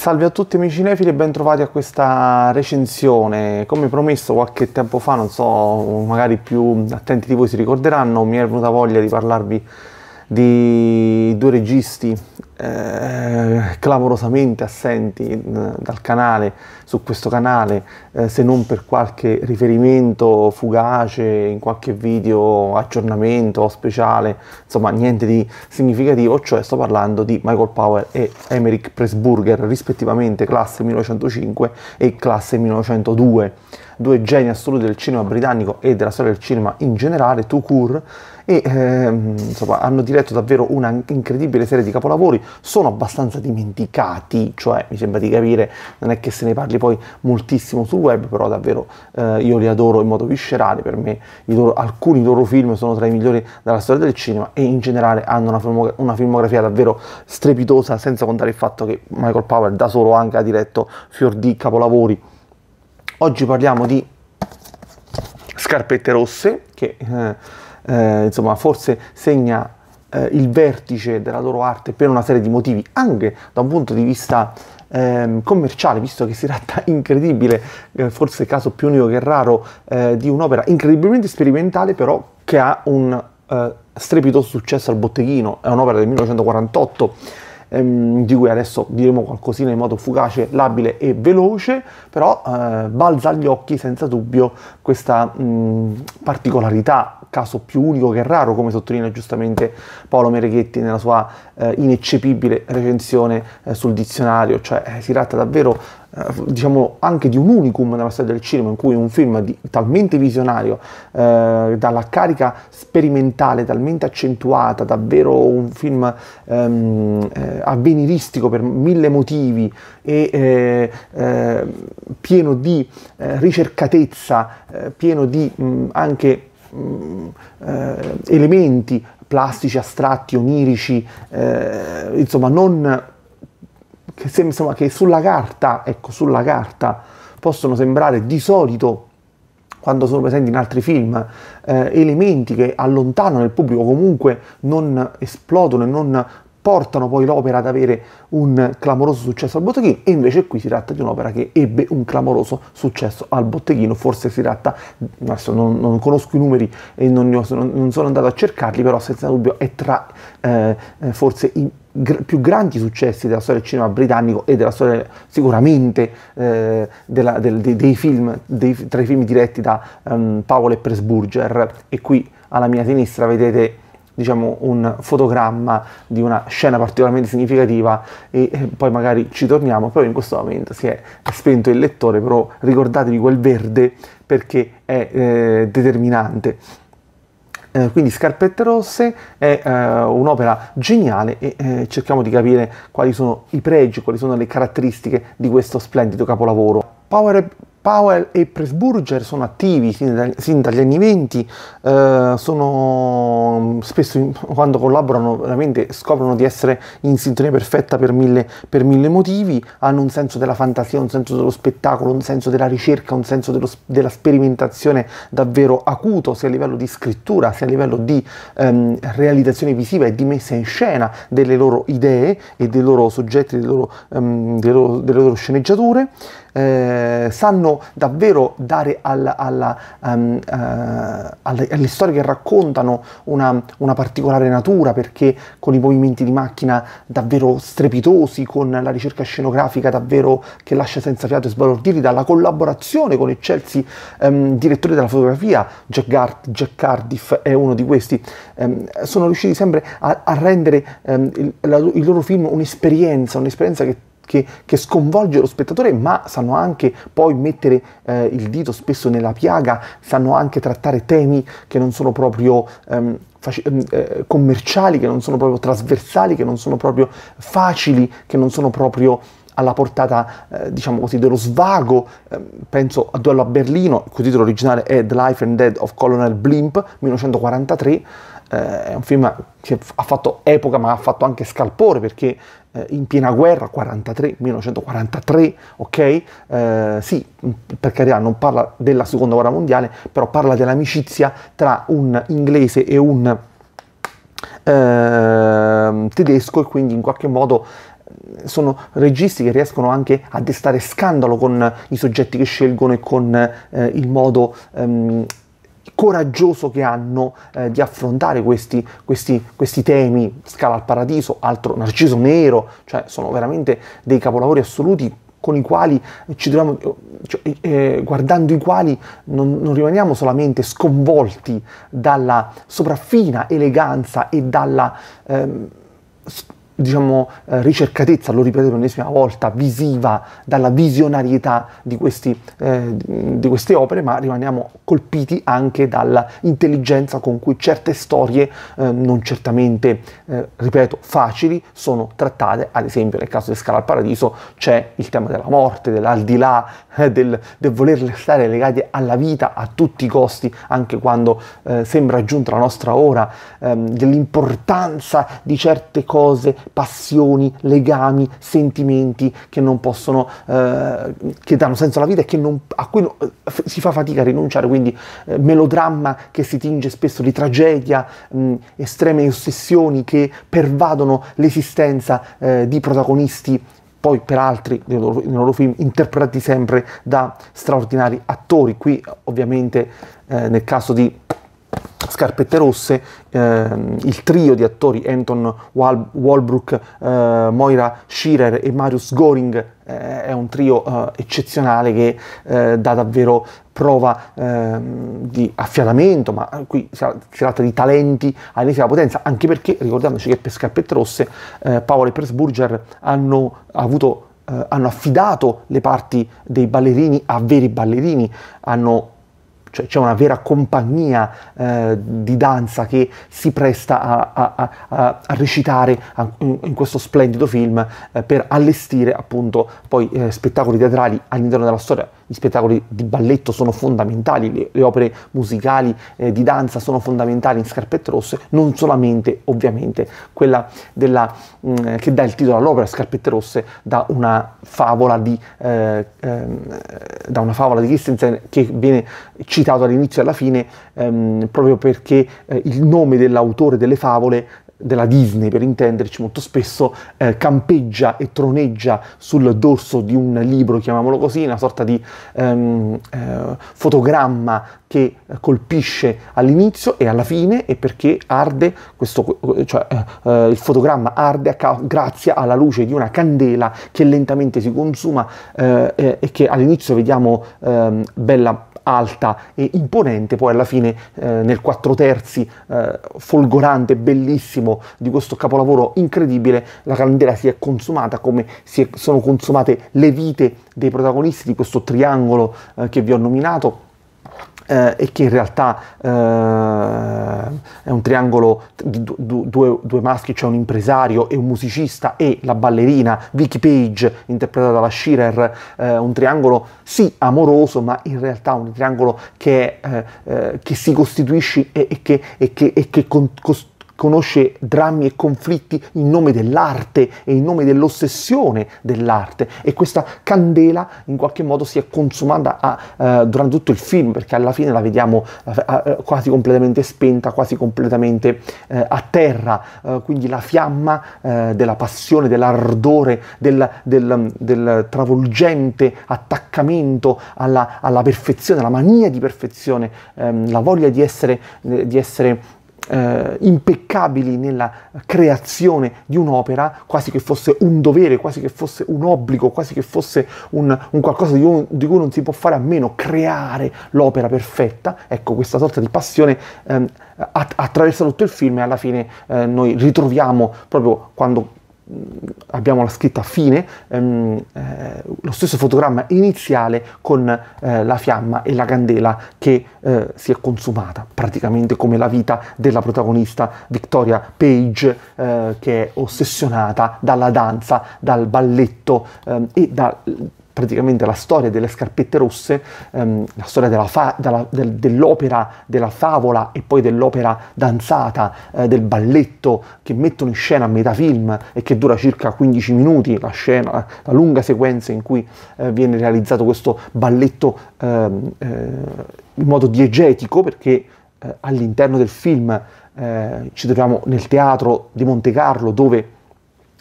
Salve a tutti amici cinefili e bentrovati a questa recensione. Come promesso qualche tempo fa, non so, magari più attenti di voi si ricorderanno, mi è venuta voglia di parlarvi di due registi eh, clamorosamente assenti eh, dal canale, su questo canale, eh, se non per qualche riferimento fugace in qualche video aggiornamento speciale, insomma niente di significativo, cioè sto parlando di Michael Power e Emerick Pressburger, rispettivamente classe 1905 e classe 1902, due geni assoluti del cinema britannico e della storia del cinema in generale, to court, e ehm, insomma, hanno diretto davvero una incredibile serie di capolavori, sono abbastanza dimenticati, cioè mi sembra di capire, non è che se ne parli poi moltissimo sul web, però davvero eh, io li adoro in modo viscerale, per me loro, alcuni loro film sono tra i migliori della storia del cinema e in generale hanno una, filmog- una filmografia davvero strepitosa, senza contare il fatto che Michael Power da solo anche ha diretto fior di capolavori. Oggi parliamo di Scarpette Rosse, che eh, eh, insomma, forse segna eh, il vertice della loro arte per una serie di motivi, anche da un punto di vista ehm, commerciale, visto che si tratta incredibile, eh, forse caso più unico che raro, eh, di un'opera incredibilmente sperimentale, però che ha un eh, strepitoso successo al botteghino, è un'opera del 1948 ehm, di cui adesso diremo qualcosina in modo fugace, labile e veloce, però eh, balza agli occhi senza dubbio questa mh, mm, particolarità caso più unico che raro, come sottolinea giustamente Paolo Mereghetti nella sua eh, ineccepibile recensione eh, sul dizionario, cioè eh, si tratta davvero eh, diciamo anche di un unicum nella storia del cinema in cui un film di, talmente visionario, eh, dalla carica sperimentale talmente accentuata, davvero un film ehm, avveniristico per mille motivi e pieno di ricercatezza, pieno di mh, anche eh, elementi plastici, astratti, onirici, eh, insomma, non che, insomma, che sulla carta, ecco, sulla carta possono sembrare di solito quando sono presenti in altri film, eh, elementi che allontanano il pubblico, comunque non esplodono e non portano poi l'opera ad avere un clamoroso successo al botteghino e invece qui si tratta di un'opera che ebbe un clamoroso successo al botteghino, forse si tratta, adesso non, non conosco i numeri e non, ho, non, sono andato a cercarli, però senza dubbio è tra eh, eh, forse i gr- più grandi successi della storia del cinema britannico e della storia sicuramente eh, della, del, dei, dei, film, dei, tra i film diretti da um, ehm, Paolo e Presburger e qui alla mia sinistra vedete diciamo, un fotogramma di una scena particolarmente significativa e eh, poi magari ci torniamo, proprio in questo momento si è spento il lettore, però ricordatevi quel verde perché è eh, determinante. Eh, quindi Scarpette Rosse è eh, un'opera geniale e eh, cerchiamo di capire quali sono i pregi, quali sono le caratteristiche di questo splendido capolavoro. Power Powell e Presburger sono attivi sin, da, sin dagli anni 20, eh, sono spesso in, quando collaborano veramente scoprono di essere in sintonia perfetta per mille, per mille, motivi, hanno un senso della fantasia, un senso dello spettacolo, un senso della ricerca, un senso dello, della sperimentazione davvero acuto sia a livello di scrittura sia a livello di ehm, realizzazione visiva e di messa in scena delle loro idee e dei loro soggetti, delle loro, ehm, delle loro, delle loro sceneggiature. Eh, sanno davvero dare alla, alla, um, ehm, uh, eh, alle, alle, storie che raccontano una, una, particolare natura, perché con i movimenti di macchina davvero strepitosi, con la ricerca scenografica davvero che lascia senza fiato e sbalorditi, dalla collaborazione con eccelsi um, ehm, direttori della fotografia, Jack, Gart, Jack, Cardiff è uno di questi, um, sono riusciti sempre a, a rendere il, la, il loro film un'esperienza, un'esperienza che che, che sconvolge lo spettatore, ma sanno anche poi mettere eh, il dito spesso nella piaga, sanno anche trattare temi che non sono proprio... Ehm, ehm eh, commerciali che non sono proprio trasversali, che non sono proprio facili, che non sono proprio alla portata, eh, diciamo così, dello svago. Eh, penso a Duello a Berlino, il titolo originale è The Life and Dead of Colonel Blimp, 1943, eh, è un film che ha fatto epoca ma ha fatto anche scalpore perché eh, in piena guerra, 43, 1943, ok? Eh, sì, mm, per carità non parla della seconda guerra mondiale, però parla dell'amicizia tra un inglese e un ehm, tedesco e quindi in qualche modo sono registi che riescono anche a destare scandalo con i soggetti che scelgono e con eh, il modo ehm, coraggioso che hanno eh, di affrontare questi, questi, questi, temi, Scala al Paradiso, altro Narciso Nero, cioè sono veramente dei capolavori assoluti con i quali ci troviamo, cioè, eh, guardando i quali non, non, rimaniamo solamente sconvolti dalla sopraffina eleganza e dalla... Ehm, diciamo, eh, ricercatezza, lo ripeto l'ennesima volta, visiva, dalla visionarietà di, questi, eh, di queste opere, ma rimaniamo colpiti anche dall'intelligenza con cui certe storie, eh, non certamente, eh, ripeto, facili, sono trattate. Ad esempio nel caso di Scala al Paradiso c'è il tema della morte, dell'aldilà, eh, del, del voler restare legati alla vita a tutti i costi, anche quando eh, sembra giunta la nostra ora, ehm, dell'importanza di certe cose passioni, legami, sentimenti che non possono, eh, che danno senso alla vita e non, a cui eh, si fa fatica a rinunciare, quindi eh, melodramma che si tinge spesso di tragedia, mh, estreme ossessioni che pervadono l'esistenza eh, di protagonisti poi per altri nei loro, nei loro, film interpretati sempre da straordinari attori. Qui ovviamente eh, nel caso di Scarpette Rosse, ehm, il trio di attori Anton Wal- Walbrook, eh, Moira Schirer e Marius Goring eh, è un trio eh, eccezionale che eh, dà davvero prova ehm, di affiatamento, ma qui si, tratta di talenti all'ennesima potenza, anche perché ricordiamoci che per Scarpette Rosse eh, Paolo e Persburger hanno avuto eh, hanno affidato le parti dei ballerini a veri ballerini, hanno cioè c'è una vera compagnia eh, di danza che si presta a, a, a, a recitare in, in, questo splendido film eh, per allestire appunto poi eh, spettacoli teatrali all'interno della storia gli spettacoli di balletto sono fondamentali, le, le opere musicali eh, di danza sono fondamentali in Scarpette Rosse, non solamente ovviamente quella della, mh, mm, eh, che dà il titolo all'opera Scarpette Rosse da una favola di, eh, eh, da una favola di Christensen che viene citato all'inizio e alla fine ehm, proprio perché eh, il nome dell'autore delle favole della Disney per intenderci molto spesso eh, campeggia e troneggia sul dorso di un libro, chiamiamolo così, una sorta di ehm, eh, fotogramma che colpisce all'inizio e alla fine e perché arde, questo, cioè, eh, eh il fotogramma arde ca- grazie alla luce di una candela che lentamente si consuma eh, e che all'inizio vediamo ehm, bella alta e imponente, poi alla fine eh, nel quattro terzi eh, folgorante, bellissimo di questo capolavoro incredibile, la candela si è consumata come si è, sono consumate le vite dei protagonisti di questo triangolo eh, che vi ho nominato eh, e che in realtà eh, è un triangolo di du- du- due, due, maschi, c'è cioè un impresario e un musicista e la ballerina Vicky Page, interpretata dalla Shearer, eh, un triangolo sì amoroso, ma in realtà un triangolo che, eh, eh, che si costituisce e, e che, e che, e che con- cost- conosce drammi e conflitti in nome dell'arte e in nome dell'ossessione dell'arte e questa candela in qualche modo si è consumata a, uh, eh, durante tutto il film perché alla fine la vediamo uh, quasi completamente spenta, quasi completamente uh, a terra, quindi la fiamma della passione, dell'ardore, del, del, del travolgente attaccamento alla, alla, perfezione, alla mania di perfezione, um, la voglia di essere, di essere eh, impeccabili nella creazione di un'opera, quasi che fosse un dovere, quasi che fosse un obbligo, quasi che fosse un, un qualcosa di, un, di, cui non si può fare a meno, creare l'opera perfetta, ecco questa sorta di passione ehm, attraversa tutto il film e alla fine eh, noi ritroviamo proprio quando Mm, abbiamo la scritta fine, ehm, eh, lo stesso fotogramma iniziale con eh, la fiamma e la candela che eh, si è consumata, praticamente come la vita della protagonista Victoria Page eh, che è ossessionata dalla danza, dal balletto ehm, e da praticamente la storia delle scarpette rosse, ehm, la storia della fa- della, del, dell'opera, della favola e poi dell'opera danzata, eh, del balletto che mettono in scena a metà film e che dura circa 15 minuti, la scena, la lunga sequenza in cui eh, viene realizzato questo balletto ehm, eh, in modo diegetico perché eh, all'interno del film eh, ci troviamo nel teatro di Monte Carlo dove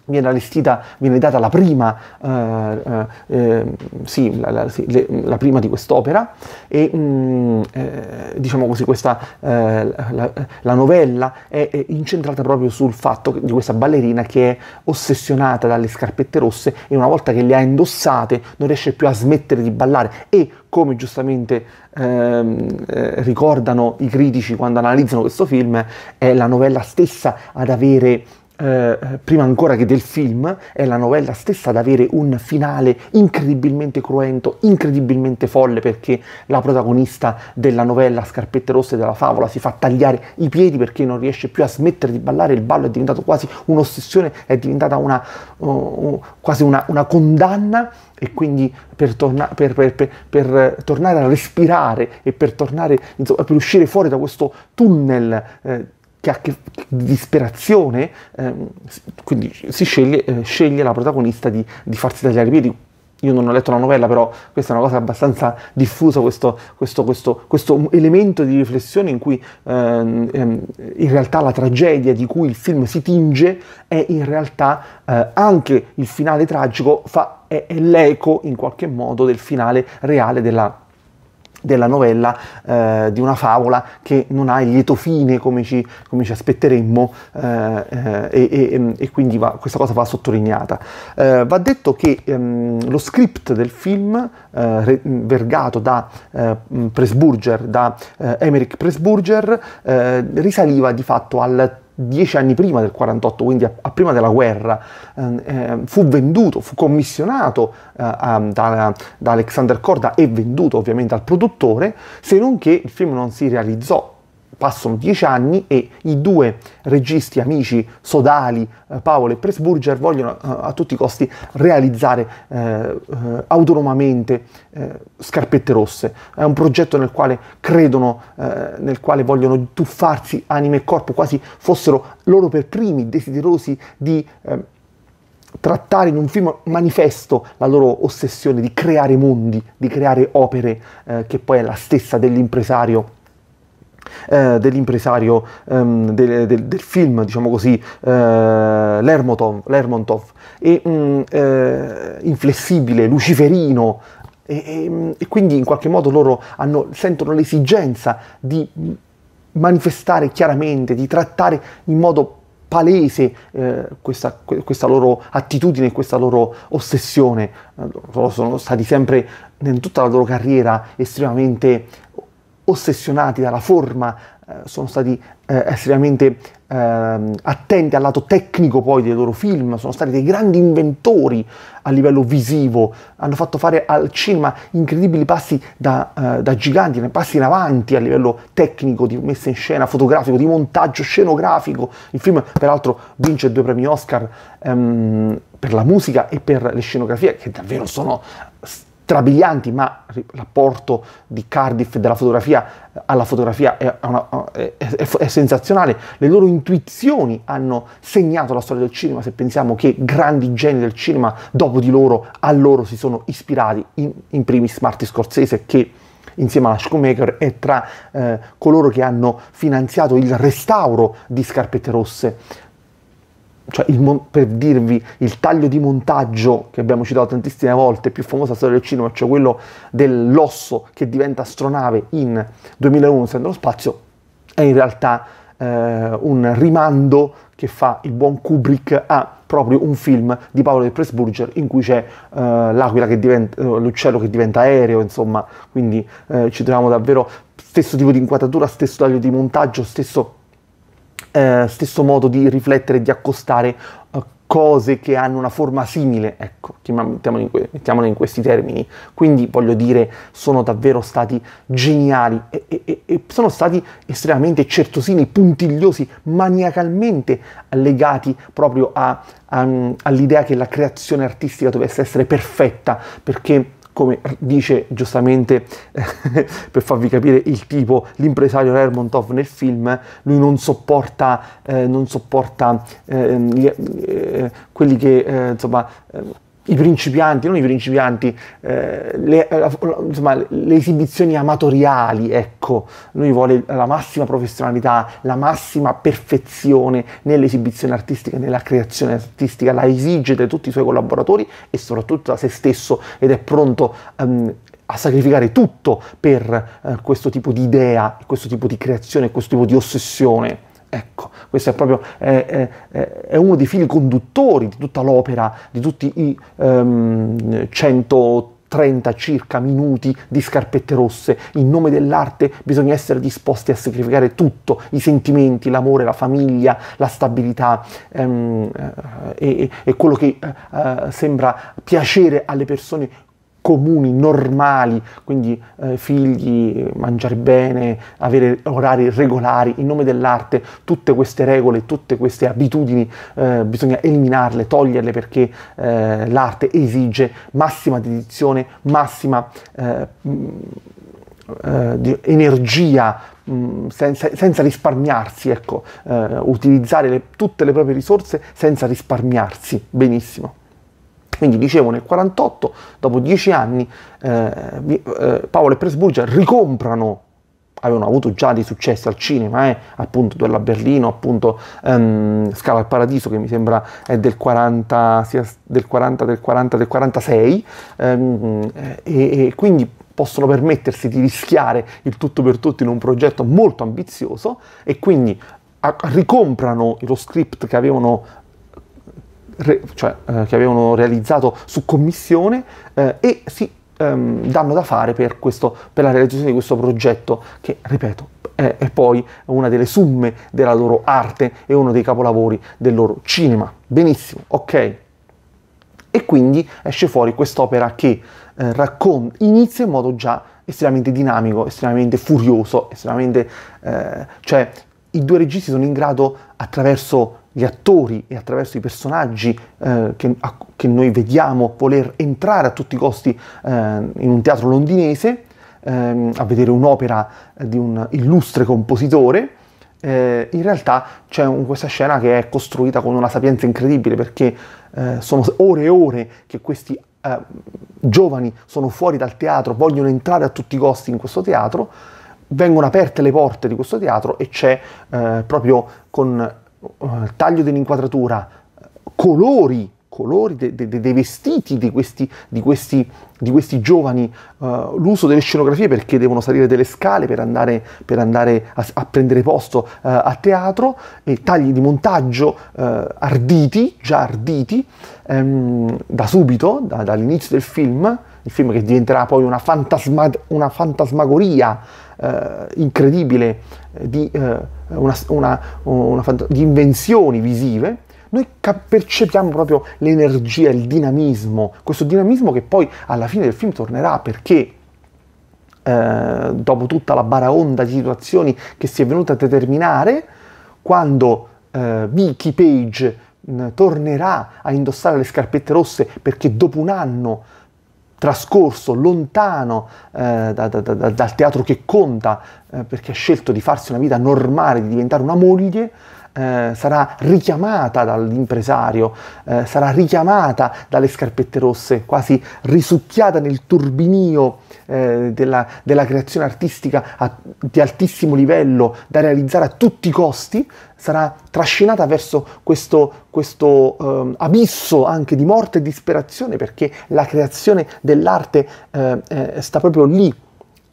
viene allestita, viene data la prima, eh, eh, eh sì, la, la, sì, la, prima di quest'opera e mh, mm, eh, diciamo così questa, eh, la, la, novella è, è, incentrata proprio sul fatto di questa ballerina che è ossessionata dalle scarpette rosse e una volta che le ha indossate non riesce più a smettere di ballare e come giustamente ehm, eh, ricordano i critici quando analizzano questo film, è la novella stessa ad avere eh, prima ancora che del film, è la novella stessa ad avere un finale incredibilmente cruento, incredibilmente folle, perché la protagonista della novella Scarpette Rosse della favola si fa tagliare i piedi perché non riesce più a smettere di ballare, il ballo è diventato quasi un'ossessione, è diventata una, uh, uh quasi una, una condanna e quindi per, torna- per, per, per, tornare a respirare e per, tornare, insomma, per uscire fuori da questo tunnel eh, che ha che, disperazione, ehm, quindi si sceglie, eh, sceglie la protagonista di, di farsi tagliare i piedi. Io non ho letto la novella, però questa è una cosa abbastanza diffusa, questo, questo, questo, questo elemento di riflessione in cui ehm, ehm, in realtà la tragedia di cui il film si tinge è in realtà eh, anche il finale tragico, fa, è, è l'eco in qualche modo del finale reale della, della novella, eh, di una favola che non ha il lieto fine come ci, come ci aspetteremmo eh, eh, e, e, quindi va, questa cosa va sottolineata. Eh, va detto che ehm, lo script del film, eh, vergato da eh, Presburger, da Emmerich Presburger, risaliva di fatto al dieci anni prima del 48, quindi a, a prima della guerra, eh, fu venduto, fu commissionato eh, a, da, da Alexander Korda e venduto ovviamente al produttore, se non che il film non si realizzò passano dieci anni e i due registi amici sodali, eh, Paolo e Presburger, vogliono eh, a tutti i costi realizzare eh, eh autonomamente Scarpette Rosse. È un progetto nel quale credono, nel quale vogliono tuffarsi anima e corpo, quasi fossero loro per primi desiderosi di ehm, trattare in un film manifesto la loro ossessione di creare mondi, di creare opere, che poi è la stessa dell'impresario eh, dell'impresario ehm, del, del, del, film, diciamo così, eh, Lermontov, Lermontov, e mh, mm, eh, inflessibile, luciferino, e, e, mm, e, quindi in qualche modo loro hanno, sentono l'esigenza di manifestare chiaramente, di trattare in modo palese eh, questa, questa, loro attitudine, questa loro ossessione. Loro sono stati sempre, in tutta la loro carriera, estremamente ossessionati dalla forma, eh, sono stati eh, estremamente eh, attenti al lato tecnico poi dei loro film, sono stati dei grandi inventori a livello visivo, hanno fatto fare al cinema incredibili passi da, eh, da giganti, passi in avanti a livello tecnico, di messa in scena, fotografico, di montaggio scenografico. Il film peraltro vince due premi Oscar ehm, per la musica e per le scenografie che davvero sono strabilianti, ma l'apporto di Cardiff della fotografia alla fotografia è, una, è, è, è, sensazionale, le loro intuizioni hanno segnato la storia del cinema, se pensiamo che grandi geni del cinema dopo di loro a loro si sono ispirati, in, in primis Marty Scorsese che insieme alla Schumacher è tra eh, coloro che hanno finanziato il restauro di Scarpette Rosse cioè il, per dirvi il taglio di montaggio che abbiamo citato tantissime volte, più famosa storia del cinema, cioè quello dell'osso che diventa astronave in 2001 Sendo lo spazio, è in realtà eh, un rimando che fa il buon Kubrick a proprio un film di Paolo del Pressburger in cui c'è eh, l'aquila che diventa, eh, l'uccello che diventa aereo, insomma, quindi eh, ci troviamo davvero stesso tipo di inquadratura, stesso taglio di montaggio, stesso eh, stesso modo di riflettere, di accostare eh, cose che hanno una forma simile, ecco, mettiamole in, que- mettiamole in, questi termini. Quindi voglio dire, sono davvero stati geniali e, e, e sono stati estremamente certosini, puntigliosi, maniacalmente legati proprio a, a, all'idea che la creazione artistica dovesse essere perfetta, perché come dice giustamente eh, per farvi capire il tipo, l'impresario Lermontov nel film, lui non sopporta, eh, non sopporta eh, gli, eh, quelli che eh, insomma eh, i principianti, non i principianti, eh, le, eh, insomma, le, esibizioni amatoriali, ecco, lui vuole la massima professionalità, la massima perfezione nell'esibizione artistica, nella creazione artistica, la esige da tutti i suoi collaboratori e soprattutto da se stesso ed è pronto um, a sacrificare tutto per uh, questo tipo di idea, questo tipo di creazione, questo tipo di ossessione. Ecco, questo è proprio è, è, è uno dei fili conduttori di tutta l'opera, di tutti i um, ehm, 130 circa minuti di scarpette rosse. In nome dell'arte bisogna essere disposti a sacrificare tutto, i sentimenti, l'amore, la famiglia, la stabilità um, e, e, quello che uh, sembra piacere alle persone comuni, normali, quindi eh, figli, mangiare bene, avere orari regolari, in nome dell'arte, tutte queste regole, tutte queste abitudini eh, bisogna eliminarle, toglierle perché eh, l'arte esige massima dedizione, massima eh, mm, eh, di energia mm, senza, senza, risparmiarsi, ecco, eh, utilizzare le, tutte le proprie risorse senza risparmiarsi. Benissimo. Quindi dicevo nel 48, dopo dieci anni, eh, eh, Paolo e Presburger ricomprano avevano avuto già dei successi al cinema, eh? appunto Duella Berlino, appunto um, Scala al Paradiso che mi sembra è del 40, del 40, del 40, del 46 um, ehm, eh, e, e, quindi possono permettersi di rischiare il tutto per tutti in un progetto molto ambizioso e quindi a, ricomprano lo script che avevano re, cioè, eh, che avevano realizzato su commissione eh, e si ehm, danno da fare per, questo, per, la realizzazione di questo progetto che, ripeto, è, è poi una delle somme della loro arte e uno dei capolavori del loro cinema. Benissimo, ok? E quindi esce fuori quest'opera che eh, raccon- inizia in modo già estremamente dinamico, estremamente furioso, estremamente... Eh, cioè i due registi sono in grado, attraverso gli attori e attraverso i personaggi eh, che, a, che, noi vediamo, voler entrare a tutti i costi eh, in un teatro londinese, ehm, a vedere un'opera eh, di un illustre compositore. Eh, in realtà c'è un, questa scena che è costruita con una sapienza incredibile perché eh, sono ore e ore che questi eh, giovani sono fuori dal teatro, vogliono entrare a tutti i costi in questo teatro vengono aperte le porte di questo teatro e c'è eh, proprio con eh, taglio dell'inquadratura, eh, colori, colori dei de, de, de vestiti di questi, di questi, di questi giovani, eh, l'uso delle scenografie perché devono salire delle scale per andare, per andare a, a, prendere posto eh, a teatro, e tagli di montaggio eh, arditi, già arditi, ehm, da subito, da, dall'inizio del film, il film che diventerà poi una, fantasma, una fantasmagoria eh, incredibile eh, di, eh, una, una, una, di, invenzioni visive, noi percepiamo proprio l'energia, il dinamismo, questo dinamismo che poi alla fine del film tornerà perché eh, dopo tutta la baraonda di situazioni che si è venuta a determinare, quando eh, Vicky Page mh, tornerà a indossare le scarpette rosse perché dopo un anno trascorso lontano eh, da, da, da, dal teatro che conta, eh, perché ha scelto di farsi una vita normale, di diventare una moglie, eh, sarà richiamata dall'impresario, eh, sarà richiamata dalle scarpette rosse, quasi risucchiata nel turbinio eh, della, della, creazione artistica a, di altissimo livello da realizzare a tutti i costi, sarà trascinata verso questo, questo eh, abisso anche di morte e disperazione perché la creazione dell'arte eh, eh, sta proprio lì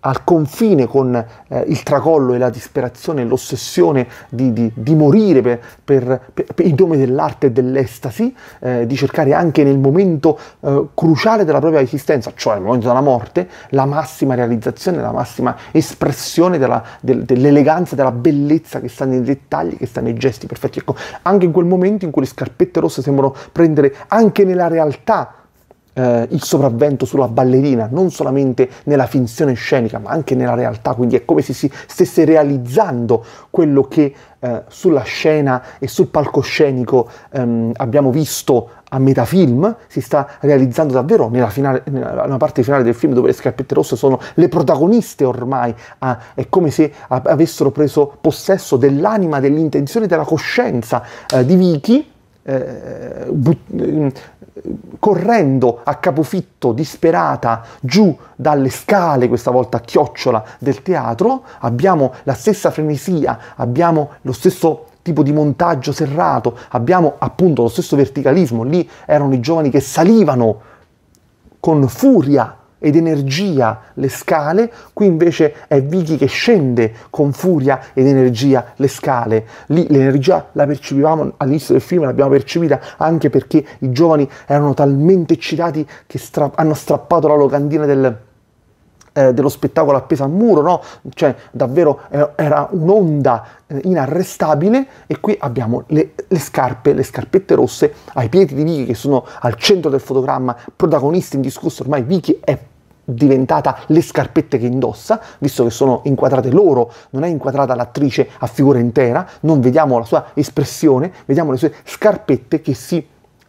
al confine con eh, il tracollo e la disperazione, l'ossessione di, di, di morire per, per, per, per, il nome dell'arte e dell'estasi, eh, di cercare anche nel momento eh, cruciale della propria esistenza, cioè nel momento della morte, la massima realizzazione, la massima espressione della, del, dell'eleganza, della bellezza che sta nei dettagli, che sta nei gesti perfetti. Ecco, anche in quel momento in cui le scarpette rosse sembrano prendere anche nella realtà eh, il sopravvento sulla ballerina, non solamente nella finzione scenica, ma anche nella realtà, quindi è come se si stesse realizzando quello che eh, sulla scena e sul palcoscenico ehm, abbiamo visto a metà film, si sta realizzando davvero nella, finale, nella parte finale del film dove le scarpette rosse sono le protagoniste ormai, ah, è come se avessero preso possesso dell'anima, dell'intenzione, della coscienza eh, di Vicky eh, eh, but- mm, correndo a capofitto, disperata, giù dalle scale, questa volta a chiocciola del teatro, abbiamo la stessa frenesia, abbiamo lo stesso tipo di montaggio serrato, abbiamo appunto lo stesso verticalismo, lì erano i giovani che salivano con furia ed energia le scale, qui invece è Vicky che scende con furia ed energia le scale. Lì l'energia la percepivamo all'inizio del film, l'abbiamo percepita anche perché i giovani erano talmente eccitati che stra- hanno strappato la locandina del eh, dello spettacolo appeso al muro, no? Cioè davvero eh, era un'onda eh, inarrestabile e qui abbiamo le, le, scarpe, le scarpette rosse ai piedi di Vicky che sono al centro del fotogramma, protagonista discorso ormai Vicky è diventata le scarpette che indossa, visto che sono inquadrate loro, non è inquadrata l'attrice a figura intera, non vediamo la sua espressione, vediamo le sue scarpette che si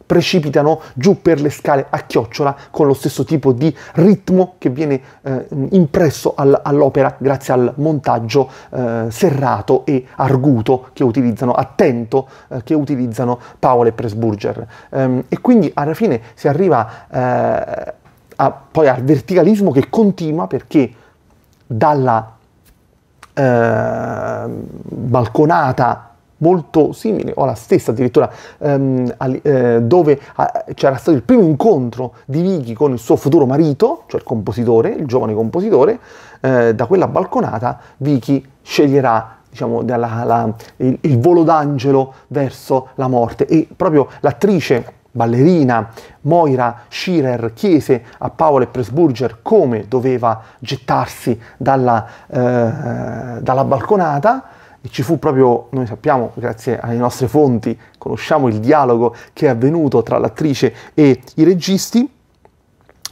precipitano giù per le scale a chiocciola con lo stesso tipo di ritmo che viene eh, impresso al, all'opera grazie al montaggio eh, serrato e arguto che utilizzano, attento eh, che utilizzano Paolo e Presburger. Ehm, e quindi alla fine si arriva eh, a, poi al verticalismo che continua perché dalla eh, balconata molto simile o la stessa addirittura ehm, eh, dove ah, c'era stato il primo incontro di Vighi con il suo futuro marito, cioè il compositore, il giovane compositore, eh, da quella balconata Vighi sceglierà diciamo, dalla, la, il, il volo d'angelo verso la morte e proprio l'attrice ballerina Moira Schirer chiese a Paolo e Presburger come doveva gettarsi dalla, eh, dalla balconata e ci fu proprio, noi sappiamo, grazie alle nostre fonti, conosciamo il dialogo che è avvenuto tra l'attrice e i registi,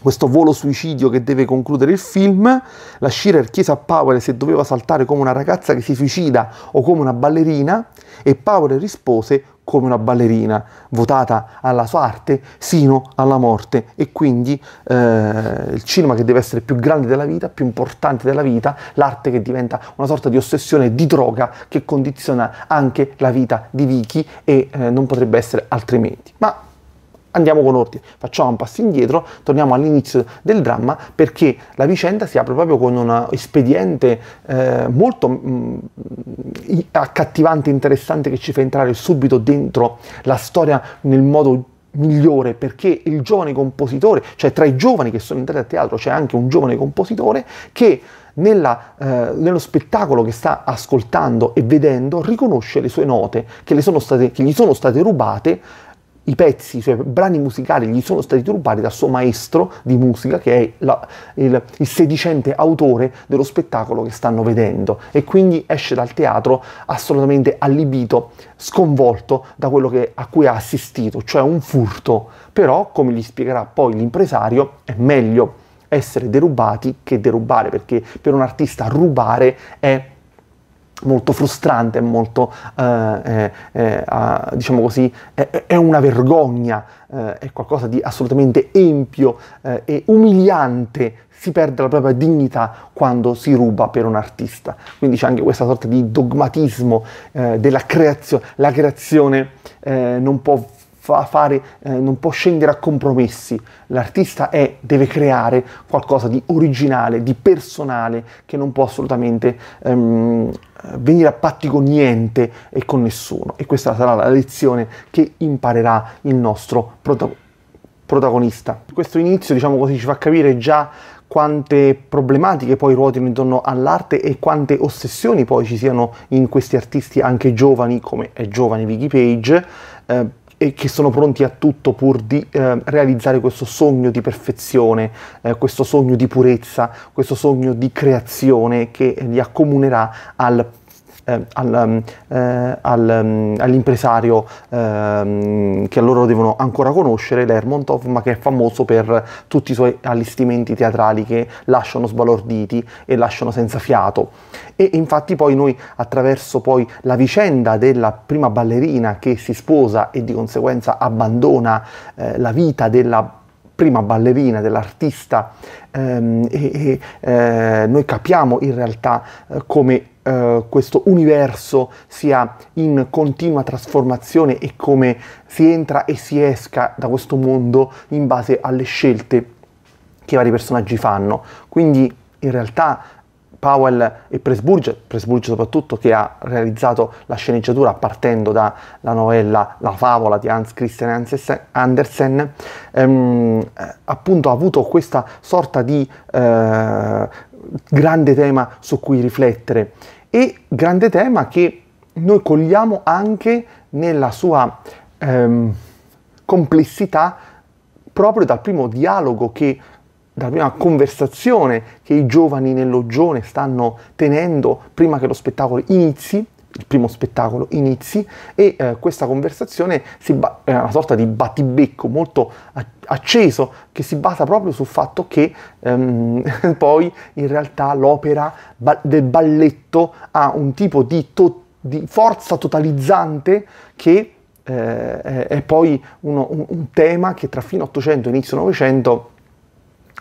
questo volo suicidio che deve concludere il film, la Shearer chiese a Powell se doveva saltare come una ragazza che si suicida o come una ballerina e Powell rispose come una ballerina, votata alla sua arte sino alla morte e quindi eh, il cinema che deve essere più grande della vita, più importante della vita, l'arte che diventa una sorta di ossessione di droga che condiziona anche la vita di Vicky e eh, non potrebbe essere altrimenti. Ma andiamo con ordine, facciamo un passo indietro, torniamo all'inizio del dramma perché la vicenda si apre proprio con un espediente eh, molto mh, mm, accattivante, interessante che ci fa entrare subito dentro la storia nel modo migliore perché il giovane compositore, cioè tra i giovani che sono entrati a teatro c'è anche un giovane compositore che nella, eh, nello spettacolo che sta ascoltando e vedendo riconosce le sue note che, sono state, che gli sono state rubate i pezzi, cioè brani musicali gli sono stati rubati dal suo maestro di musica che è la, il, il, sedicente autore dello spettacolo che stanno vedendo e quindi esce dal teatro assolutamente allibito, sconvolto da quello che, a cui ha assistito, cioè un furto. Però, come gli spiegherà poi l'impresario, è meglio essere derubati che derubare, perché per un artista rubare è molto frustrante, molto, eh, eh, eh, diciamo così, è una vergogna, eh, è qualcosa di assolutamente empio eh, e umiliante, si perde la propria dignità quando si ruba per un artista. Quindi c'è anche questa sorta di dogmatismo eh, della creazione, la creazione non può fa fare, eh, non può scendere a compromessi. L'artista è, deve creare qualcosa di originale, di personale, che non può assolutamente ehm, venire a patti con niente e con nessuno. E questa sarà la lezione che imparerà il nostro protagonista protagonista. Questo inizio, diciamo così, ci fa capire già quante problematiche poi ruotino intorno all'arte e quante ossessioni poi ci siano in questi artisti anche giovani, come è giovane Vicky Page, eh, e che sono pronti a tutto pur di eh, realizzare questo sogno di perfezione, eh, questo sogno di purezza, questo sogno di creazione che li accomunerà al Ehm, ehm, eh, al, eh, al, all'impresario ehm, che loro devono ancora conoscere, Lermontov, ma che è famoso per tutti i suoi allestimenti teatrali che lasciano sbalorditi e lasciano senza fiato. E infatti poi noi attraverso poi la vicenda della prima ballerina che si sposa e di conseguenza abbandona eh, la vita della prima ballerina, dell'artista, ehm, e, e eh, noi capiamo in realtà eh, come eh, questo universo sia in continua trasformazione e come si entra e si esca da questo mondo in base alle scelte che i vari personaggi fanno. Quindi in realtà Powell e Presburge, Presburge soprattutto che ha realizzato la sceneggiatura partendo dalla novella La favola di Hans Christian Andersen, ehm, eh, appunto ha avuto questa sorta di eh, grande tema su cui riflettere e grande tema che noi cogliamo anche nella sua ehm, complessità proprio dal primo dialogo che dalla prima conversazione che i giovani nell'oggione stanno tenendo prima che lo spettacolo inizi il primo spettacolo inizi e eh, questa conversazione si è una sorta di battibecco molto acceso che si basa proprio sul fatto che ehm, poi in realtà l'opera ba del balletto ha un tipo di, to di forza totalizzante che eh, è poi uno, un, un, tema che tra fine 800 e inizio 900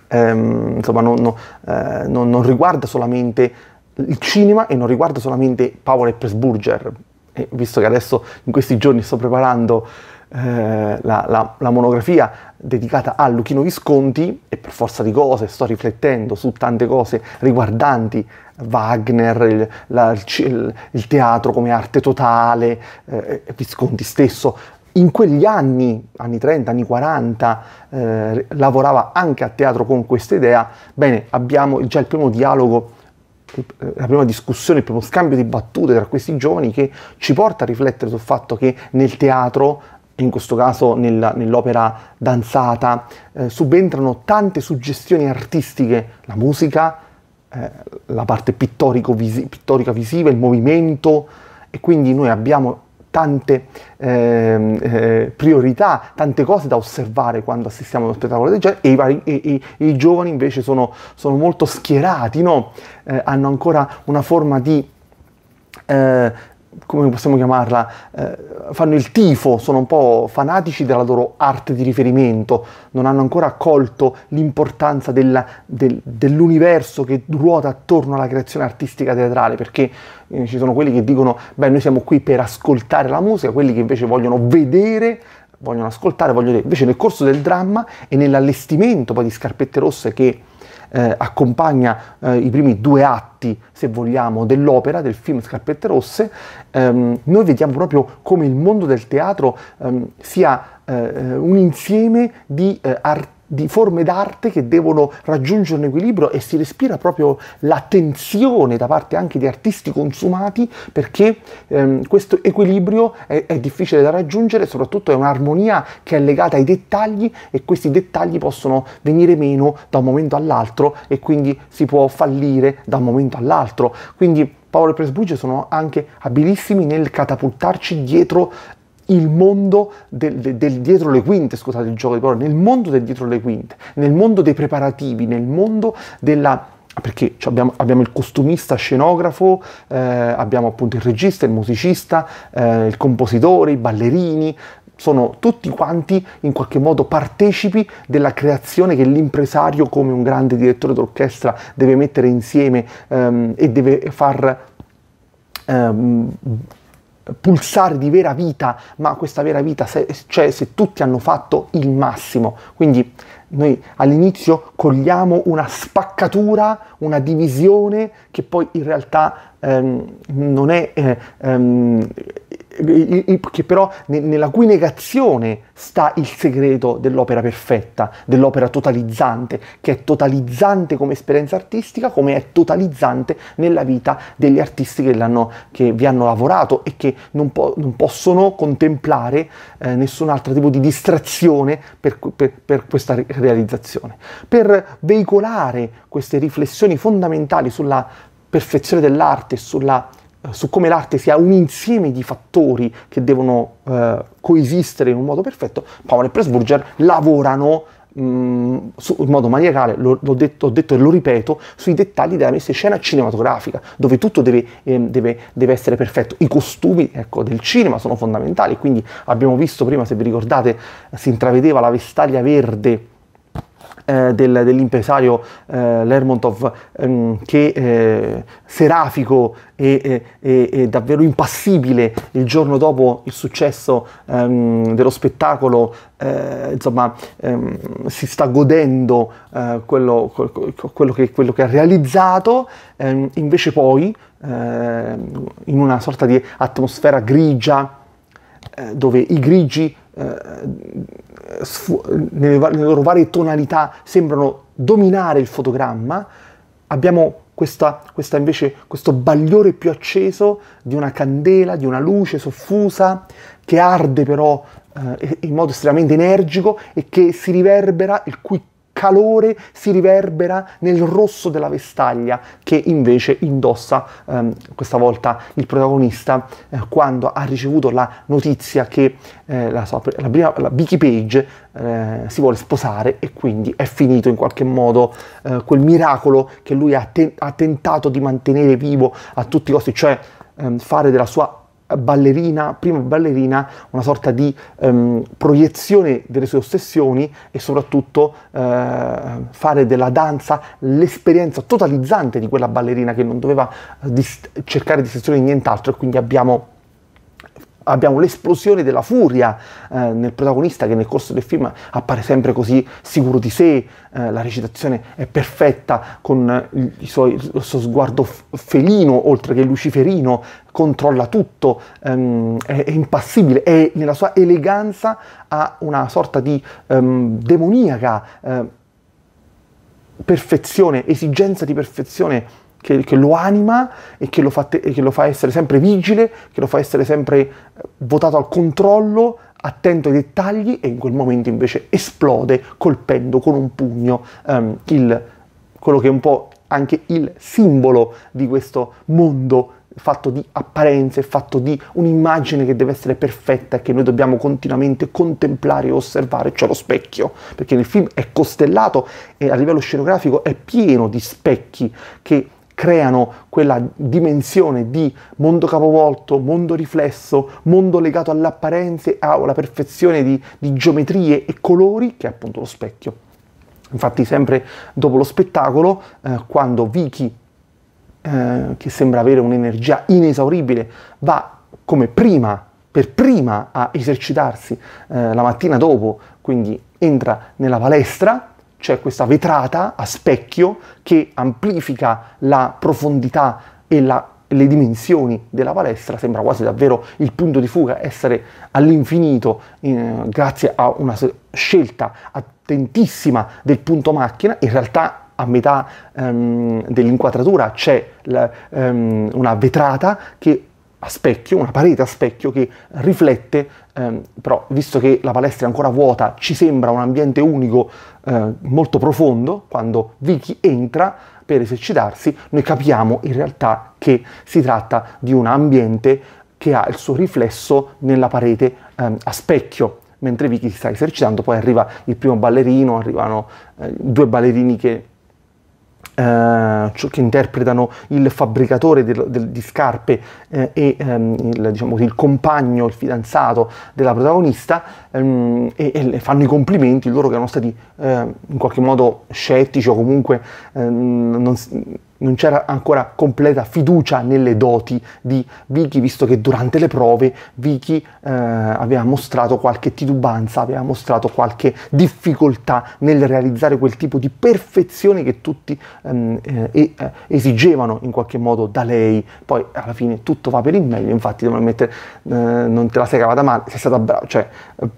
ehm, insomma, non, non, eh, non, non riguarda solamente il cinema e non riguarda solamente Paolo e Pressburger, e visto che adesso in questi giorni sto preparando eh, la, la, la, monografia dedicata a Luchino Visconti e per forza di cose sto riflettendo su tante cose riguardanti Wagner, il, la, il, il teatro come arte totale, eh, Visconti stesso. In quegli anni, anni 30, anni 40, eh, lavorava anche a teatro con questa idea. Bene, abbiamo già il primo dialogo la prima discussione, il primo scambio di battute tra questi giovani che ci porta a riflettere sul fatto che nel teatro, in questo caso nel, nell'opera danzata, eh, subentrano tante suggestioni artistiche, la musica, eh, la parte pittorico-visi- pittorica visiva, il movimento e quindi noi abbiamo tante ehm, eh, priorità, tante cose da osservare quando assistiamo a uno spettacolo del genere e i, i, i, i giovani invece sono, sono molto schierati, no? eh, hanno ancora una forma di eh, come possiamo chiamarla, eh, fanno il tifo, sono un po' fanatici della loro arte di riferimento, non hanno ancora colto l'importanza della, del, dell'universo che ruota attorno alla creazione artistica teatrale, perché eh, ci sono quelli che dicono, beh noi siamo qui per ascoltare la musica, quelli che invece vogliono vedere vogliono ascoltare, vogliono vedere. invece nel corso del dramma e nell'allestimento poi di scarpette rosse che eh, accompagna eh, i primi due atti, se vogliamo, dell'opera, del film Scarpette Rosse, ehm, noi vediamo proprio come il mondo del teatro ehm, sia eh, un insieme di eh, artisti di forme d'arte che devono raggiungere un equilibrio e si respira proprio l'attenzione da parte anche di artisti consumati perché ehm, questo equilibrio è, è, difficile da raggiungere, soprattutto è un'armonia che è legata ai dettagli e questi dettagli possono venire meno da un momento all'altro e quindi si può fallire da un momento all'altro. Quindi Paolo e Presbuge sono anche abilissimi nel catapultarci dietro il mondo del, del, del, dietro le quinte, scusate il gioco di parole, nel mondo del dietro le quinte, nel mondo dei preparativi, nel mondo della... perché cioè abbiamo, abbiamo, il costumista scenografo, eh, abbiamo appunto il regista, il musicista, eh, il compositore, i ballerini, sono tutti quanti in qualche modo partecipi della creazione che l'impresario come un grande direttore d'orchestra deve mettere insieme ehm, e deve far... Ehm, pulsare di vera vita, ma questa vera vita c'è cioè, se tutti hanno fatto il massimo. Quindi noi all'inizio cogliamo una spaccatura, una divisione che poi in realtà ehm, non è... Eh, ehm, che però nella cui negazione sta il segreto dell'opera perfetta, dell'opera totalizzante, che è totalizzante come esperienza artistica, come è totalizzante nella vita degli artisti che, che vi hanno lavorato e che non, po- non possono contemplare eh, nessun altro tipo di distrazione per, per, per questa re- realizzazione. Per veicolare queste riflessioni fondamentali sulla perfezione dell'arte, sulla, eh, su come l'arte sia un insieme di fattori che devono eh, coesistere in un modo perfetto, Powell e Pressburger lavorano mm, in modo maniacale, l'ho detto, detto, e lo ripeto, sui dettagli della messa in scena cinematografica, dove tutto deve, ehm, deve, deve essere perfetto. I costumi ecco, del cinema sono fondamentali, quindi abbiamo visto prima, se vi ricordate, si intravedeva la vestaglia verde eh, del, dell'impresario eh, Lermontov ehm, che eh, serafico e, e, e, davvero impassibile il giorno dopo il successo ehm, dello spettacolo eh, insomma ehm, si sta godendo eh, quello, quello, che, quello, che, ha realizzato ehm, invece poi ehm, in una sorta di atmosfera grigia eh, dove i grigi eh, nelle, nelle loro varie tonalità sembrano dominare il fotogramma, abbiamo questa, questa, invece, questo bagliore più acceso di una candela, di una luce soffusa che arde però eh, in modo estremamente energico e che si riverbera, il cui calore si riverbera nel rosso della vestaglia che invece indossa ehm, questa volta il protagonista eh, quando ha ricevuto la notizia che eh, la, sua, la, prima, la Vicky Page eh, si vuole sposare e quindi è finito in qualche modo eh, quel miracolo che lui ha, te- ha, tentato di mantenere vivo a tutti i costi, cioè ehm, fare della sua ballerina, prima ballerina, una sorta di ehm, proiezione delle sue ossessioni e soprattutto eh, fare della danza l'esperienza totalizzante di quella ballerina che non doveva eh, dis- cercare di sessione di nient'altro e quindi abbiamo abbiamo l'esplosione della furia eh, nel protagonista che nel corso del film appare sempre così sicuro di sé, eh, la recitazione è perfetta con eh, il suo, il suo sguardo felino oltre che luciferino, controlla tutto, ehm, è, è, impassibile e nella sua eleganza ha una sorta di ehm, demoniaca eh, perfezione, esigenza di perfezione che, che lo anima e che lo, fa te, che lo fa essere sempre vigile, che lo fa essere sempre eh, votato al controllo, attento ai dettagli e in quel momento invece esplode colpendo con un pugno um, il, quello che è un po' anche il simbolo di questo mondo fatto di apparenze, fatto di un'immagine che deve essere perfetta e che noi dobbiamo continuamente contemplare e osservare, cioè lo specchio, perché nel film è costellato e a livello scenografico è pieno di specchi che creano quella dimensione di mondo capovolto, mondo riflesso, mondo legato alle apparenze, ah, alla perfezione di, di geometrie e colori, che è appunto lo specchio. Infatti sempre dopo lo spettacolo, eh, quando Vicky, eh, che sembra avere un'energia inesauribile, va come prima, per prima a esercitarsi eh, la mattina dopo, quindi entra nella palestra, c'è cioè questa vetrata a specchio che amplifica la profondità e la, le dimensioni della palestra, sembra quasi davvero il punto di fuga essere all'infinito eh, grazie a una scelta attentissima del punto macchina, in realtà a metà um, dell'inquadratura c'è l, um, ehm, una vetrata che a specchio, una parete a specchio che riflette, ehm, però visto che la palestra è ancora vuota ci sembra un ambiente unico eh, molto profondo, quando Vicky entra per esercitarsi noi capiamo in realtà che si tratta di un ambiente che ha il suo riflesso nella parete ehm, a specchio. Mentre Vicky si sta esercitando, poi arriva il primo ballerino, arrivano eh, due ballerini che eh, che interpretano il fabbricatore del, del, di scarpe eh, e ehm, il, diciamo, il, compagno, il fidanzato della protagonista ehm, e, e, fanno i complimenti loro che erano stati eh, in qualche modo scettici o comunque ehm, non, non c'era ancora completa fiducia nelle doti di Vicky, visto che durante le prove Vicky eh, aveva mostrato qualche titubanza, aveva mostrato qualche difficoltà nel realizzare quel tipo di perfezione che tutti ehm, eh, eh esigevano in qualche modo da lei. Poi alla fine tutto va per il meglio, infatti dovremmo mettere, eh, non te la sei cavata male, sei stata brava, cioè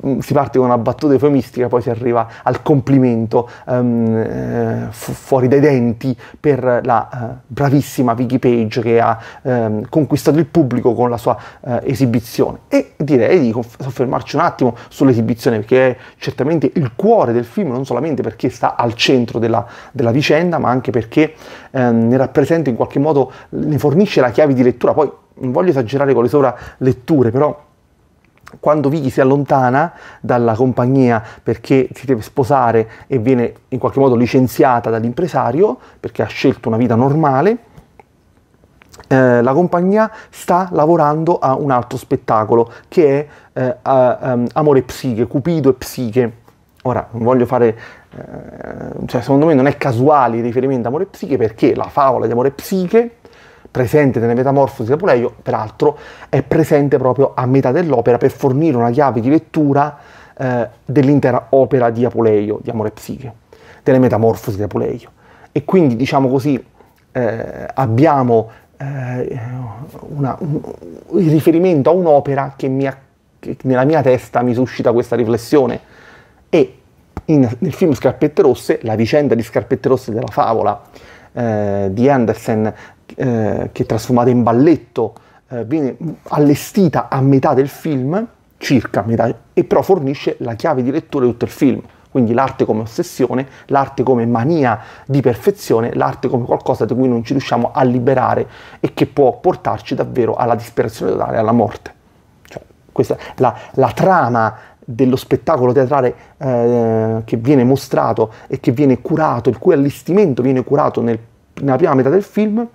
mm, si parte con una battuta eufemistica, poi si arriva al complimento ehm, eh, fu- fuori dai denti per la eh, bravissima Vicky Page che ha ehm, conquistato il pubblico con la sua eh, esibizione. E direi di soffermarci un attimo sull'esibizione perché è certamente il cuore del film, non solamente perché sta al centro della, della vicenda, ma anche perché ehm, ne rappresenta in qualche modo, ne fornisce la chiave di lettura. Poi non voglio esagerare con le sovraletture, però quando Vicky si allontana dalla compagnia perché si deve sposare e viene in qualche modo licenziata dall'impresario perché ha scelto una vita normale, eh, la compagnia sta lavorando a un altro spettacolo che è eh, a, um, Amore e Psiche, Cupido e Psiche. Ora, non voglio fare, eh, cioè secondo me non è casuale il riferimento a Amore e Psiche perché la favola di Amore e Psiche presente nelle metamorfosi di Apuleio, peraltro è presente proprio a metà dell'opera per fornire una chiave di lettura eh, dell'intera opera di Apuleio, di Amore Psiche, delle metamorfosi di Apuleio. E quindi, diciamo così, eh, abbiamo eh, una, un, un, riferimento a un'opera che, mi, che, nella mia testa mi suscita questa riflessione. E in, nel film Scarpette Rosse, la vicenda di Scarpette Rosse della favola, eh, di Andersen eh, che è trasformata in balletto, eh, viene allestita a metà del film, circa metà, e però fornisce la chiave di lettura di tutto il film. Quindi l'arte come ossessione, l'arte come mania di perfezione, l'arte come qualcosa di cui non ci riusciamo a liberare e che può portarci davvero alla disperazione totale, alla morte. Cioè, questa è la, la trama dello spettacolo teatrale eh, che viene mostrato e che viene curato, il cui allestimento viene curato nel nella prima metà del film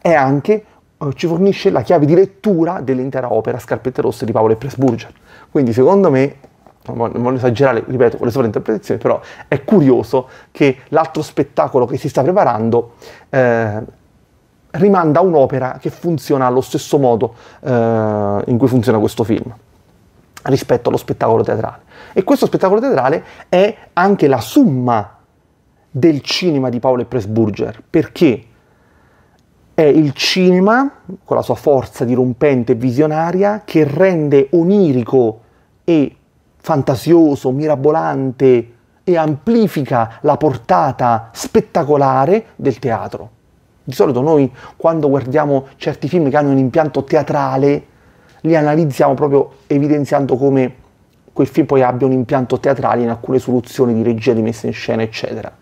e anche eh, ci fornisce la chiave di lettura dell'intera opera Scarpette Rosse di Paolo e Pressburger. Quindi secondo me, non voglio esagerare, ripeto, con le sovrainterpretazioni, però è curioso che l'altro spettacolo che si sta preparando eh, rimanda a un'opera che funziona allo stesso modo eh, in cui funziona questo film rispetto allo spettacolo teatrale. E questo spettacolo teatrale è anche la summa del cinema di Paolo e Pressburger, perché è il cinema, con la sua forza dirompente e visionaria, che rende onirico e fantasioso, mirabolante e amplifica la portata spettacolare del teatro. Di solito noi quando guardiamo certi film che hanno un impianto teatrale, li analizziamo proprio evidenziando come quel film poi abbia un impianto teatrale in alcune soluzioni di regia, di messa in scena, eccetera.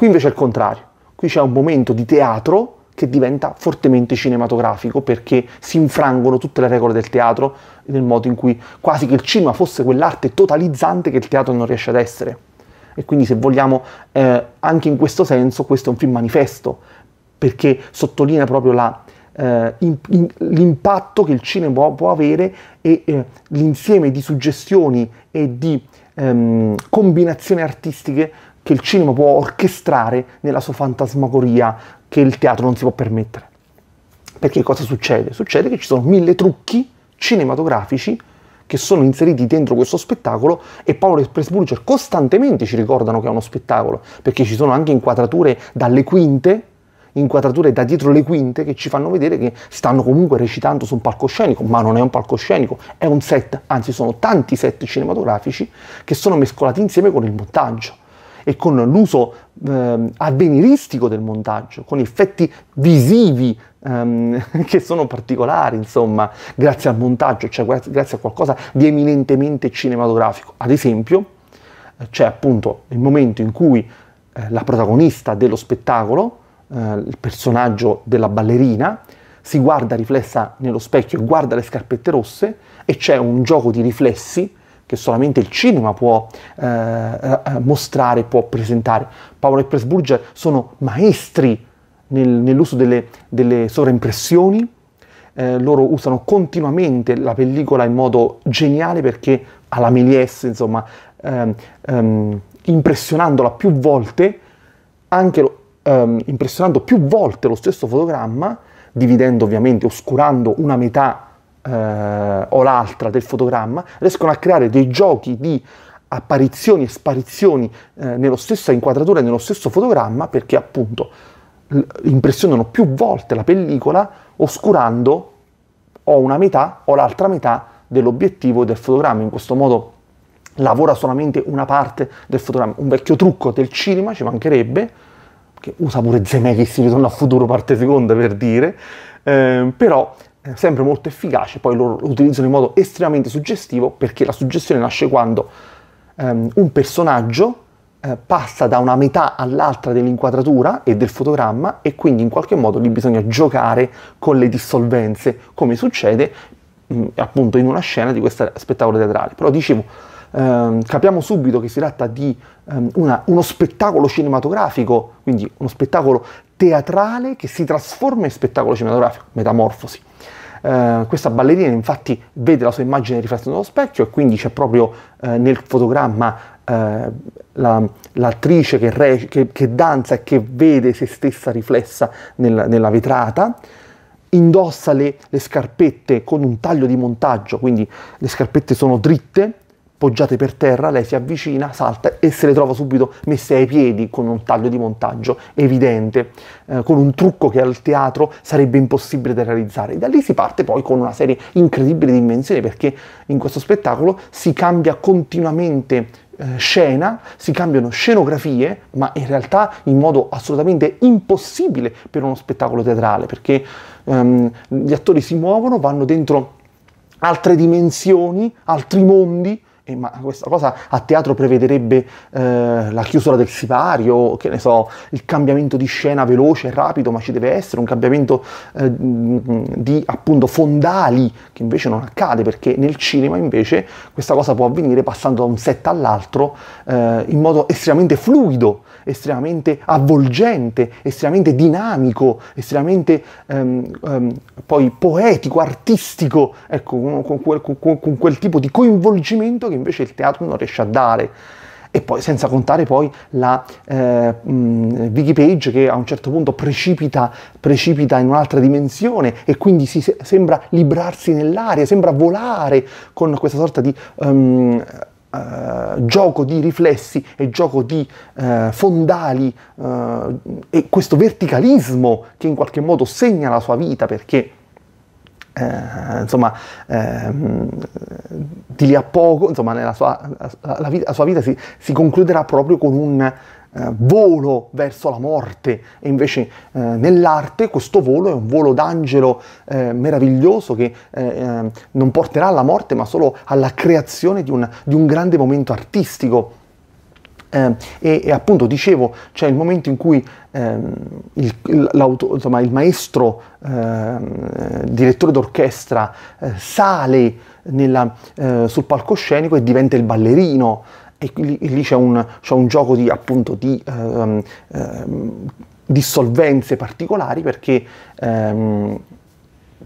Qui invece è il contrario, qui c'è un momento di teatro che diventa fortemente cinematografico perché si infrangono tutte le regole del teatro nel modo in cui quasi che il cinema fosse quell'arte totalizzante che il teatro non riesce ad essere. E quindi se vogliamo, eh, anche in questo senso, questo è un film manifesto, perché sottolinea proprio la, eh, in, in, l'impatto che il cinema può, può avere e eh, l'insieme di suggestioni e di ehm, combinazioni artistiche che il cinema può orchestrare nella sua fantasmagoria che il teatro non si può permettere. Perché cosa succede? Succede che ci sono mille trucchi cinematografici che sono inseriti dentro questo spettacolo e Paolo e Pressburger costantemente ci ricordano che è uno spettacolo, perché ci sono anche inquadrature dalle quinte, inquadrature da dietro le quinte che ci fanno vedere che stanno comunque recitando su un palcoscenico, ma non è un palcoscenico, è un set, anzi sono tanti set cinematografici che sono mescolati insieme con il montaggio e con l'uso ehm, avveniristico del montaggio, con effetti visivi ehm, che sono particolari, insomma, grazie al montaggio, cioè grazie a qualcosa di eminentemente cinematografico. Ad esempio, eh, c'è appunto il momento in cui eh, la protagonista dello spettacolo, eh, il personaggio della ballerina, si guarda riflessa nello specchio e guarda le scarpette rosse e c'è un gioco di riflessi che solamente il cinema può eh, eh, eh mostrare, può presentare. Paolo e Pressburger sono maestri nel, nell'uso delle, delle sovraimpressioni, eh, loro usano continuamente la pellicola in modo geniale perché alla Méliès, insomma, ehm, ehm, impressionandola più volte, anche ehm, impressionando più volte lo stesso fotogramma, dividendo ovviamente, oscurando una metà eh, o l'altra del fotogramma riescono a creare dei giochi di apparizioni e sparizioni eh, nella stessa inquadratura e nello stesso fotogramma perché appunto impressionano più volte la pellicola oscurando o una metà o l'altra metà dell'obiettivo del fotogramma. In questo modo lavora solamente una parte del fotogramma. Un vecchio trucco del cinema ci mancherebbe, che usa pure Zemeckis si Ritorno a futuro parte seconda per dire, eh, però eh, sempre molto efficace, poi loro lo utilizzano in modo estremamente suggestivo perché la suggestione nasce quando ehm, un personaggio eh, passa da una metà all'altra dell'inquadratura e del fotogramma e quindi in qualche modo lì bisogna giocare con le dissolvenze, come succede mh, mm, appunto in una scena di questo spettacolo teatrale. Però dicevo, ehm, capiamo subito che si tratta di ehm, una, uno spettacolo cinematografico, quindi uno spettacolo teatrale che si trasforma in spettacolo cinematografico, metamorfosi. Uh, questa ballerina infatti vede la sua immagine riflessa nello specchio e quindi c'è proprio uh, nel fotogramma uh, la, l'attrice che, re, che, che, danza e che vede se stessa riflessa nel, nella vetrata, indossa le, le, scarpette con un taglio di montaggio, quindi le scarpette sono dritte, poggiate per terra, lei si avvicina, salta e se le trova subito messe ai piedi con un taglio di montaggio evidente, eh, con un trucco che al teatro sarebbe impossibile da realizzare. da lì si parte poi con una serie incredibile di invenzioni perché in questo spettacolo si cambia continuamente eh, scena, si cambiano scenografie, ma in realtà in modo assolutamente impossibile per uno spettacolo teatrale, perché um, gli attori si muovono, vanno dentro altre dimensioni, altri mondi, ma questa cosa a teatro prevederebbe eh, la chiusura del sipario, che ne so, il cambiamento di scena veloce e rapido, ma ci deve essere un cambiamento eh, di appunto fondali, che invece non accade, perché nel cinema invece questa cosa può avvenire passando da un set all'altro eh, in modo estremamente fluido, estremamente avvolgente, estremamente dinamico, estremamente ehm, ehm, poi poetico, artistico, ecco, con, con, quel, con, con quel tipo di coinvolgimento che invece il teatro non riesce a dare e poi senza contare poi la eh, mh, che a un certo punto precipita, precipita in un'altra dimensione e quindi si se- sembra librarsi nell'aria, sembra volare con questa sorta di um, uh, gioco di riflessi e gioco di uh, fondali uh, e questo verticalismo che in qualche modo segna la sua vita perché eh, insomma, ehm, di lì a poco, insomma, nella sua, la, vita, la sua vita si, si, concluderà proprio con un eh, volo verso la morte e invece eh, nell'arte questo volo è un volo d'angelo eh, meraviglioso che eh, ehm, non porterà alla morte ma solo alla creazione di un, di un grande momento artistico eh, e, e, appunto dicevo, c'è il momento in cui ehm, il, insomma, il, maestro, ehm, direttore d'orchestra, eh, sale nella, eh, sul palcoscenico e diventa il ballerino. E, e lì c'è un, c'è un, gioco di, appunto, di ehm, ehm dissolvenze particolari perché ehm,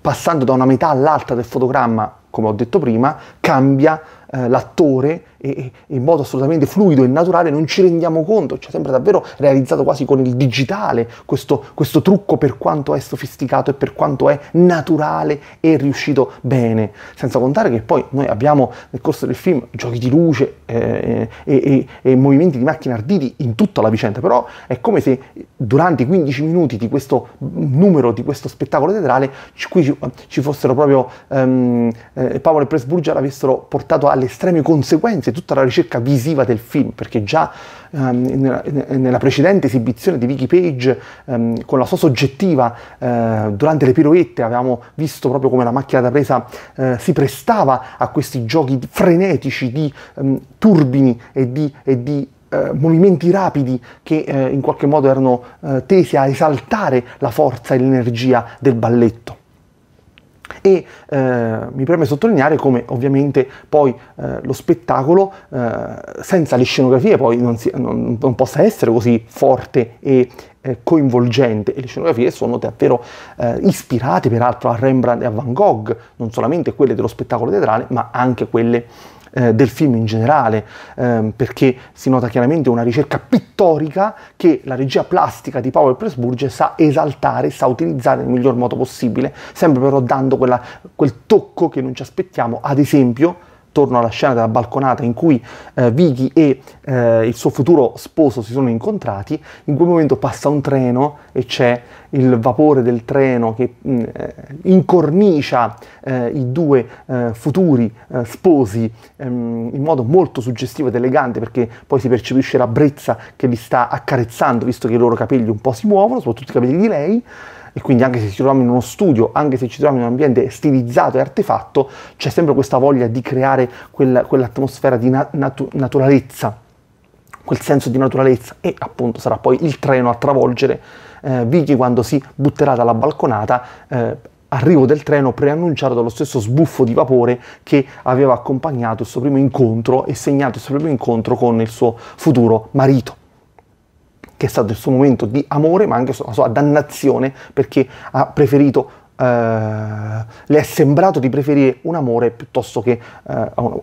passando da una metà all'altra del fotogramma, come ho detto prima, cambia eh, l'attore e, e, in modo assolutamente fluido e naturale non ci rendiamo conto, cioè sembra davvero realizzato quasi con il digitale questo, questo trucco per quanto è sofisticato e per quanto è naturale e riuscito bene, senza contare che poi noi abbiamo nel corso del film giochi di luce eh, e, e, e movimenti di macchine arditi in tutta la vicenda, però è come se durante i 15 minuti di questo numero, di questo spettacolo teatrale, qui ci, ci fossero proprio ehm, eh, Paolo e Presburger avessero portato alle estreme conseguenze tutta la ricerca visiva del film, perché già um, nella, nella, precedente esibizione di Vicky Page, um, con la sua soggettiva, uh, durante le piroette avevamo visto proprio come la macchina da presa uh, si prestava a questi giochi frenetici di um, turbini e di, e di eh, movimenti rapidi che eh, in qualche modo erano eh, tesi a esaltare la forza e l'energia del balletto e eh, mi preme sottolineare come ovviamente poi eh, lo spettacolo eh, senza le scenografie poi non, si, non, non possa essere così forte e eh, coinvolgente e le scenografie sono davvero eh, ispirate peraltro a Rembrandt e a Van Gogh, non solamente quelle dello spettacolo teatrale ma anche quelle eh, del film in generale, ehm, perché si nota chiaramente una ricerca pittorica che la regia plastica di Paolo Presburger sa esaltare, sa utilizzare nel miglior modo possibile, sempre però dando quella, quel tocco che non ci aspettiamo, ad esempio attorno alla scena della balconata in cui eh, Vicky e eh, il suo futuro sposo si sono incontrati, in quel momento passa un treno e c'è il vapore del treno che mh, mm, eh, incornicia eh, i due eh, futuri eh, sposi ehm, in modo molto suggestivo ed elegante perché poi si percepisce la brezza che li sta accarezzando visto che i loro capelli un po' si muovono, soprattutto i capelli di lei e quindi anche se ci troviamo in uno studio, anche se ci troviamo in un ambiente stilizzato e artefatto, c'è sempre questa voglia di creare quella, quell'atmosfera di natu- naturalezza, quel senso di naturalezza e appunto sarà poi il treno a travolgere eh, Vicky quando si butterà dalla balconata. Eh, arrivo del treno preannunciato dallo stesso sbuffo di vapore che aveva accompagnato il suo primo incontro e segnato il suo primo incontro con il suo futuro marito che è stato il suo momento di amore, ma anche la sua dannazione perché ha preferito Uh, le è sembrato di preferire un amore piuttosto che uh,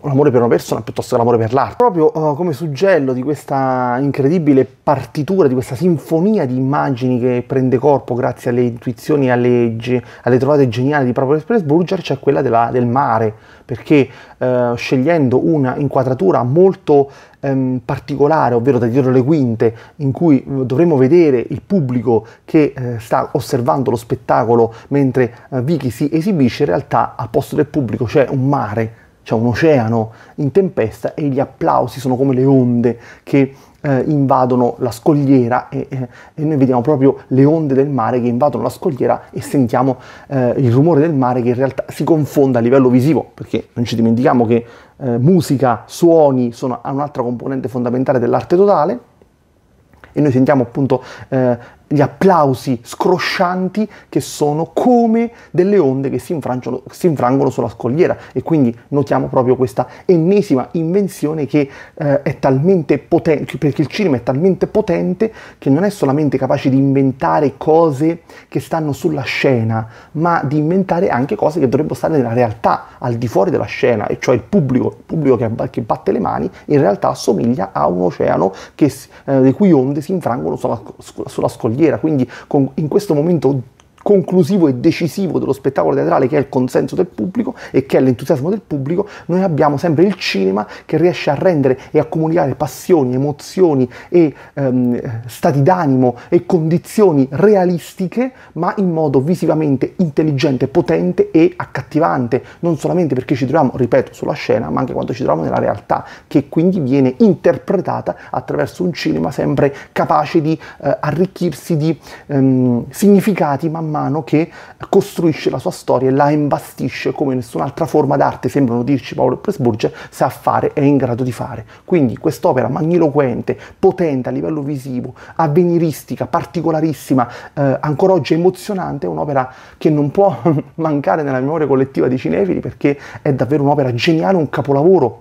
un amore per una persona piuttosto che l'amore per l'arte. Proprio uh, come suggello di questa incredibile partitura, di questa sinfonia di immagini che prende corpo grazie alle intuizioni e alle, alle, trovate geniali di proprio Express Burger, c'è quella della, del mare, perché scegliendo una inquadratura molto ehm, particolare, ovvero da dietro le quinte, in cui eh, dovremo vedere il pubblico che eh, sta osservando lo spettacolo mentre eh, Vicky si esibisce, in realtà a posto del pubblico c'è un mare, c'è un oceano in tempesta e gli applausi sono come le onde che eh, invadono la scogliera e, eh, e, noi vediamo proprio le onde del mare che invadono la scogliera e sentiamo eh, il rumore del mare che in realtà si confonde a livello visivo, perché non ci dimentichiamo che eh, musica, suoni sono un'altra componente fondamentale dell'arte totale e noi sentiamo appunto eh, gli applausi scroscianti che sono come delle onde che si infrangono, si infrangono sulla scogliera e quindi notiamo proprio questa ennesima invenzione che eh, è talmente potente, perché il cinema è talmente potente che non è solamente capace di inventare cose che stanno sulla scena, ma di inventare anche cose che dovrebbero stare nella realtà, al di fuori della scena, e cioè il pubblico, il pubblico che, che batte le mani in realtà assomiglia a un oceano che, eh, le cui onde si infrangono sulla, sulla scogliera filiera, quindi con, in questo momento conclusivo e decisivo dello spettacolo teatrale che è il consenso del pubblico e che è l'entusiasmo del pubblico, noi abbiamo sempre il cinema che riesce a rendere e a comunicare passioni, emozioni e ehm, stati d'animo e condizioni realistiche, ma in modo visivamente intelligente, potente e accattivante, non solamente perché ci troviamo, ripeto, sulla scena, ma anche quando ci troviamo nella realtà, che quindi viene interpretata attraverso un cinema sempre capace di eh, arricchirsi di ehm, significati man mano che costruisce la sua storia e la imbastisce come nessun'altra forma d'arte, sembrano dirci Paolo Presburge, sa fare, è in grado di fare. Quindi quest'opera magniloquente, potente a livello visivo, avveniristica, particolarissima, eh, ancora oggi emozionante, è un'opera che non può mancare nella memoria collettiva di cinefili perché è davvero un'opera geniale, un capolavoro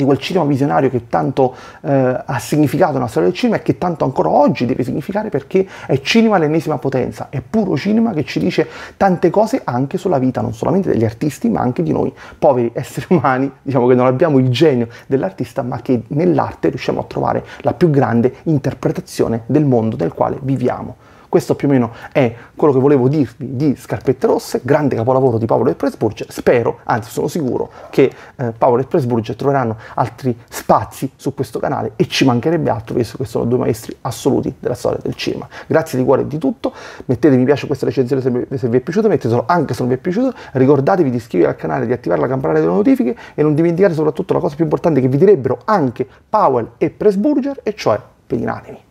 di quel cinema visionario che tanto eh, ha significato nella storia del cinema e che tanto ancora oggi deve significare perché è cinema all'ennesima potenza, è puro cinema che ci dice tante cose anche sulla vita, non solamente degli artisti, ma anche di noi poveri esseri umani, diciamo che non abbiamo il genio dell'artista, ma che nell'arte riusciamo a trovare la più grande interpretazione del mondo nel quale viviamo. Questo più o meno è quello che volevo dirvi di Scarpette Rosse, grande capolavoro di Paolo e Pressburger. Spero, anzi sono sicuro, che eh, Paolo e Pressburger troveranno altri spazi su questo canale e ci mancherebbe altro, visto che sono due maestri assoluti della storia del cinema. Grazie di cuore di tutto, mettete mi piace a questa recensione se, se vi è piaciuta, mettetelo anche se non vi è piaciuta, ricordatevi di iscrivervi al canale, di attivare la campanella delle notifiche e non dimenticate soprattutto la cosa più importante che vi direbbero anche Powell e Pressburger, e cioè pedinatemi.